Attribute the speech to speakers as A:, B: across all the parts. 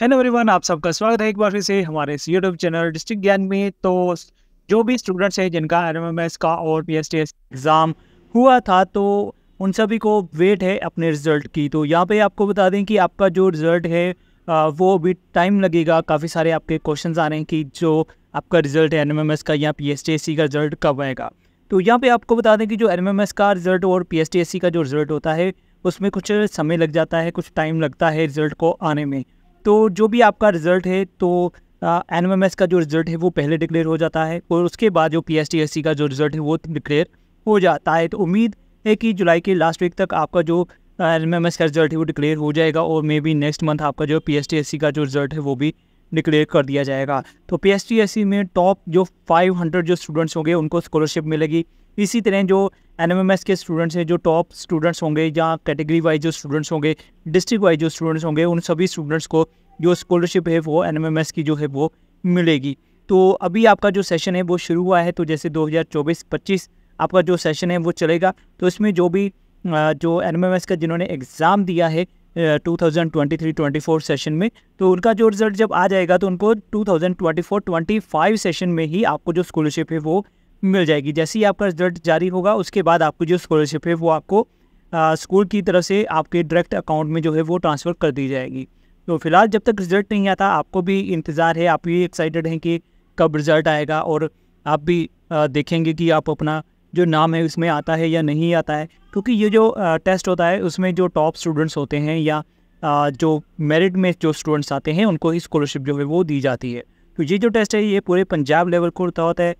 A: hello everyone आप सबका स्वागत है एक बार फिर से हमारे इस यूट्यूब चैनल डिस्ट्रिक्ट ज्ञान में तो जो भी स्टूडेंट्स हैं जिनका आर का और पी एग्ज़ाम हुआ था तो उन सभी को वेट है अपने रिज़ल्ट की तो यहाँ पे आपको बता दें कि आपका जो रिज़ल्ट है वो अभी टाइम लगेगा काफ़ी सारे आपके क्वेश्चन आ रहे हैं कि जो आपका रिज़ल्ट है एन का या पी का रिज़ल्ट कब आएगा तो यहाँ पर आपको बता दें कि जो एन का रिज़ल्ट और पी का जो रिज़ल्ट होता है उसमें कुछ समय लग जाता है कुछ टाइम लगता है रिज़ल्ट को आने में तो जो भी आपका रिज़ल्ट है तो एन का जो रिज़ल्ट है वो पहले डिक्लेयर हो जाता है और उसके बाद जो पी का जो रिज़ल्ट है वो डिक्लेयर हो जाता है तो उम्मीद है कि जुलाई के लास्ट वीक तक आपका जो एन का रिज़ल्ट है वो डिक्लेयर हो जाएगा और मे बी नेक्स्ट मंथ आपका जो पी का जो रिज़ल्ट है वो भी डिक्लेयर कर दिया जाएगा तो पी में टॉप जो 500 जो स्टूडेंट्स होंगे उनको स्कॉलरशिप मिलेगी इसी तरह जो एन के स्टूडेंट्स हैं जो टॉप स्टूडेंट्स होंगे या कैटेगरी वाइज जो स्टूडेंट्स होंगे डिस्ट्रिक्ट वाइज जो स्टूडेंट्स होंगे उन सभी स्टूडेंट्स को जो स्कॉलरशिप है वो एन की जो है वो मिलेगी तो अभी आपका जो सेशन है वो शुरू हुआ है तो जैसे 2024-25 आपका जो सेशन है वो चलेगा तो इसमें जो भी जो एन का जिन्होंने एग्ज़ाम दिया है 2023-24 सेशन में तो उनका जो रिजल्ट जब आ जाएगा तो उनको 2024-25 सेशन में ही आपको जो स्कॉलरशिप है वो मिल जाएगी जैसे ही आपका रिजल्ट जारी होगा उसके बाद आपको जो स्कॉलरशिप है वो आपको स्कूल की तरफ से आपके डायरेक्ट अकाउंट में जो है वो ट्रांसफ़र कर दी जाएगी तो फिलहाल जब तक रिजल्ट नहीं आता आपको भी इंतज़ार है आप भी एक्साइटेड हैं कि कब रिज़ल्ट आएगा और आप भी देखेंगे कि आप अपना जो नाम है उसमें आता है या नहीं आता है क्योंकि ये जो टेस्ट होता है उसमें जो टॉप स्टूडेंट्स होते हैं या जो मेरिट में जो स्टूडेंट्स आते हैं उनको ही स्कॉलरशिप जो है वो दी जाती है तो ये जो टेस्ट है ये पूरे पंजाब लेवल को होता होता है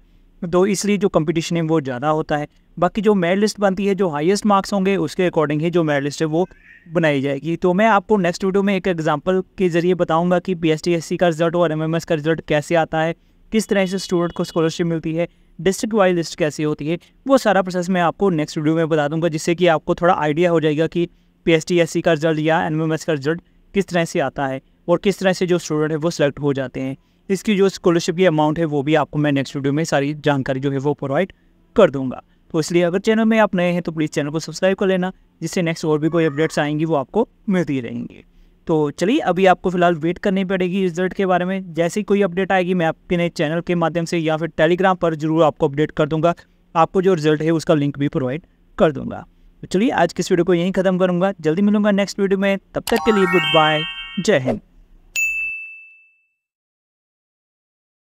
A: तो इसलिए जो कंपटीशन है वो ज़्यादा होता है बाकी जो मेरिट लिस्ट बनती है जो हाईएस्ट मार्क्स होंगे उसके अकॉर्डिंग ही जो मेरिट लिस्ट है वो बनाई जाएगी तो मैं आपको नेक्स्ट वीडियो में एक एग्जांपल के ज़रिए बताऊंगा कि पी का रिज़ल्ट और एम का रिज़ल्ट कैसे आता है किस तरह से स्टूडेंट को स्कॉलरशिप मिलती है डिस्ट्रिक्ट वाइज लिस्ट कैसे होती है वो सारा प्रोसेस मैं आपको नेक्स्ट वीडियो में बता दूंगा जिससे कि आपको थोड़ा आइडिया हो जाएगा कि P S T S C का रिजल्ट या एन एम एस का रिजल्ट किस तरह से आता है और किस तरह से जो स्टूडेंट है वो सिलेक्ट हो जाते हैं इसकी जो स्कॉलरशिप की अमाउंट है वो भी आपको मैं नेक्स्ट वीडियो में सारी जानकारी जो है वो प्रोवाइड कर दूंगा तो इसलिए अगर चैनल में आप नए हैं तो प्लीज़ चैनल को सब्सक्राइब कर लेना जिससे नेक्स्ट और भी कोई अपडेट्स आएंगी वो आपको मिलती रहेंगी तो चलिए अभी आपको फिलहाल वेट करनी पड़ेगी रिजल्ट के बारे में जैसे ही कोई अपडेट आएगी मैं आपके चैनल के माध्यम से या फिर टेलीग्राम पर जरूर आपको अपडेट कर दूंगा आपको जो रिजल्ट है उसका लिंक भी प्रोवाइड कर दूंगा तो चलिए आज किस वीडियो को यहीं ख़त्म करूंगा जल्दी मिलूंगा नेक्स्ट वीडियो में तब तक के लिए गुड बाय जय हिंद